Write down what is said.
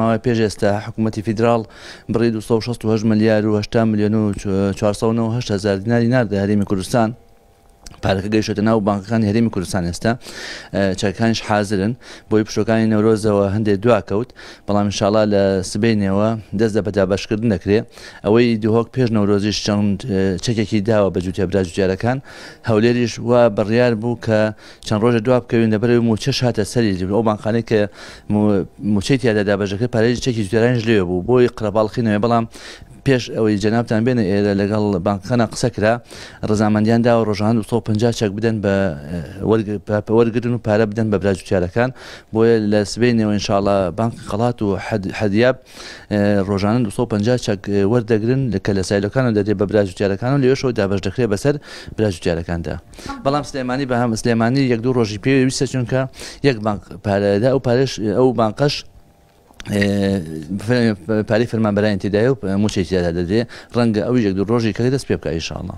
ماوەی پێش ئێستا حکوومەتتی فیدرال بڕی 260 ملیار و 8 میلیۆن و 4 هزار دیناری ناردە هەرمی کوردستان پارەکە گەیشتە ناو بانکەکان هەرێمی کوردستان ئێستا چاکانش حاضرن بۆی پشتەکانی نەورۆزەوە هەندێک دواکەوت بەڵام شاڵا لە سبینەوە دەست لە بەدابشکردن دەکرێت ئەوەی دهۆک پێش نەورۆزیش چەند چەکێکی داوە بە جووتیا براجوجارەکان هەولێریش وا بڕیار بوو کە چەند ڕۆژە دواب بکەوین لەبەر موچەش هاتە سەری ئەو بانخانەی کە موچەی تیادادابژەکە پارێژی چەکی جوێرانش لێ بوو بۆی قرەباڵخی نوێ بەڵام پێش ئەوەی جەنابان بێنە ئێرە لەگەڵ بانکخەنە قسەکرا ڕزامەندیان دا و ڕۆژان 150 چەک بدەن بە وەرگتن و پارە بدەن بە براجوتیارەکان بۆیە لە سبینەوە انشاءڵە بانک خەڵات و حەدیاب ڕۆژانە 250 چەک وەردەگرن کە لە سایلەکانە دەدرێت بە براجوتیارەکان و لێشەوە دابش دەکرێت بەسەر براجوتیارەکاندا بەڵام سلێمانی بە هەم سلێمانی یەک دوو ڕۆژی پێویستە چونکە یەک بانک پارەدا و پارێش ئەو بانقش پارەی فەرمان بەلایەن تێدای و موچێکی دەدێ ڕەنگە ئەوی ژێک ڕۆژی کە دەست پێ بکە ئیشاڵە